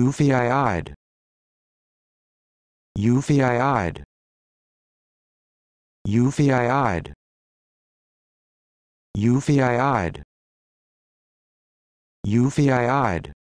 Ufii-eyed. Ufii-eyed. Ufii-eyed. Ufii-eyed. Ufii-eyed.